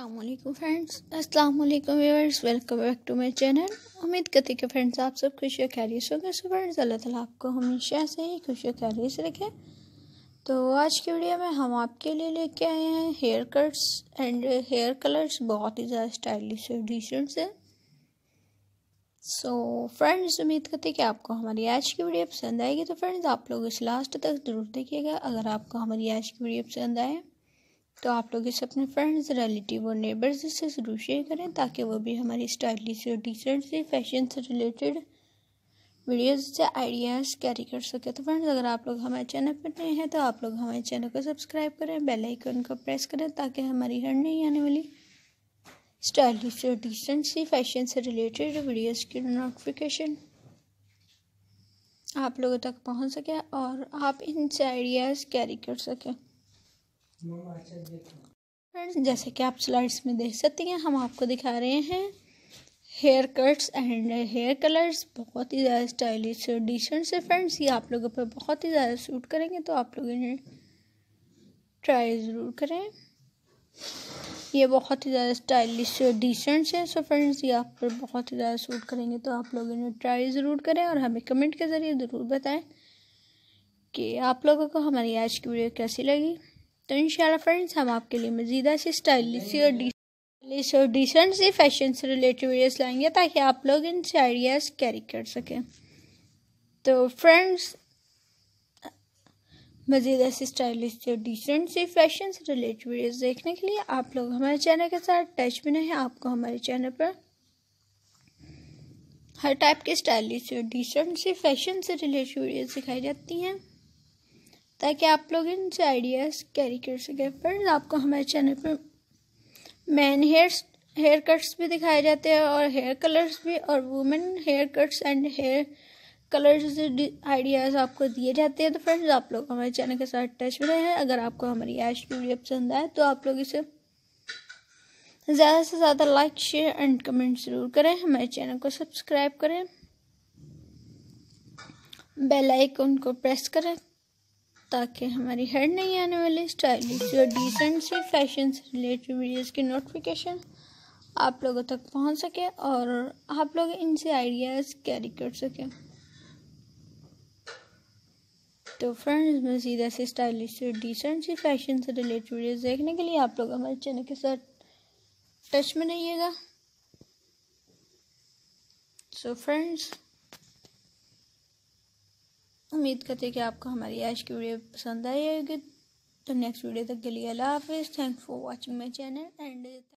अल्लाम फ्रेंड्स अस्सलाम वालेकुम viewers welcome back to my channel उम्मीद करती कि फ्रेंड्स आप सब खुश और खैरियत होंगे सो फ्रेंड्स अल्लाह ताला आपको हमेशा से ही खुश और खैरियत रखें तो आज की वीडियो में हम आपके लिए लेके आए हैं hair cuts and hair colours बहुत ही ज़्यादा स्टाइलिश और डिसेंट है सो फ्रेंड्स उम्मीद करती कि आपको हमारी आज की वीडियो पसंद आएगी तो फ्रेंड्स आप लोग इस लास्ट तक ज़रूर देखिएगा अगर आपको हमारी आज की वीडियो पसंद आए तो आप लोग इसे अपने फ्रेंड्स रिलेटिव और नेबर्स से जरूर शेयर करें ताकि वो भी हमारी स्टाइलिश और डिसेंट से फैशन से रिलेटेड वीडियोस से आइडियाज़ कैरी कर सके तो फ्रेंड्स अगर आप लोग हमारे चैनल पर नए हैं तो आप लोग हमारे चैनल को सब्सक्राइब करें बेल आइकन को प्रेस करें ताकि हमारी हर नई आने वाली स्टाइलिश और डिसेंट सी फैशन से रिलेटेड वीडियोस की नोटिफिकेशन आप लोगों तक पहुंच सके और आप इनसे आइडियाज़ कैरी कर सकें फ्रेंड्स जैसे कि आप स्लाइड्स में देख सकती हैं हम आपको दिखा रहे हैं hair cuts and hair colours बहुत ही ज़्यादा स्टाइलिश डिशेंट है फ्रेंड्स ये आप लोगों पर बहुत ही ज़्यादा सूट करेंगे तो आप लोग इन्हें ट्राई ज़रूर करें ये बहुत ही ज़्यादा स्टाइलिश डिशेंट्स है सो फ्रेंड्स ये आप पर बहुत ही ज़्यादा सूट करेंगे तो आप लोग इन्हें ट्राई ज़रूर करें और हमें कमेंट के ज़रिए ज़रूर बताएं कि आप लोगों को हमारी आज की वीडियो कैसी लगी तो इन फ्रेंड्स हम आपके लिए मजीदा से स्टाइलिश और स्टाइलिश और डिसेंट से फैशन से रिलेटेड वीडियोस लाएंगे ताकि आप लोग इनसे आइडियाज़ कैरी कर सकें तो फ्रेंड्स मज़ीद ऐसी स्टाइलिश और डिसेंट से फैशन से रिलेटेड वीडियोस देखने के लिए आप लोग हमारे चैनल के साथ टच में नहीं आपको हमारे चैनल पर हर टाइप के स्टाइलिश और डिसेंट से फैशन से रिलेटेड वीडियोज़ दिखाई जाती हैं ताकि आप लोग इनसे आइडियाज़ कैरी कर सकें फ्रेंड्स आपको हमारे चैनल पर मैन हेयर हेयर कट्स भी दिखाए जाते हैं और हेयर कलर्स भी और women hair cuts and hair colours ideas आपको दिए जाते हैं तो फ्रेंड्स आप लोग हमारे चैनल के साथ टच में हैं अगर आपको हमारी आज वीडियो पसंद आए तो आप लोग इसे ज़्यादा से ज़्यादा लाइक शेयर एंड कमेंट ज़रूर करें हमारे चैनल को सब्सक्राइब करें बेल आइकन को प्रेस करें ताकि हमारी हेड नहीं आने वाले स्टाइलिश या डिसेंट से फैशन से रिलेटेड वीडियोस की नोटिफिकेशन आप लोगों तक पहुंच सके और आप लोग इनसे आइडियाज़ कैरी कर सकें तो फ्रेंड्स मज़ीद ऐसे स्टाइलिश और डिसेंट सी फैशन से रिलेटेड वीडियोस देखने के लिए आप लोग हमारे चैनल के साथ टच में रहिएगा सो फ्रेंड्स उम्मीद करते हैं कि आपको हमारी आज की वीडियो पसंद आई होगी तो नेक्स्ट वीडियो तक के लिए अल्लाह हाफिज़ thank for watching my channel and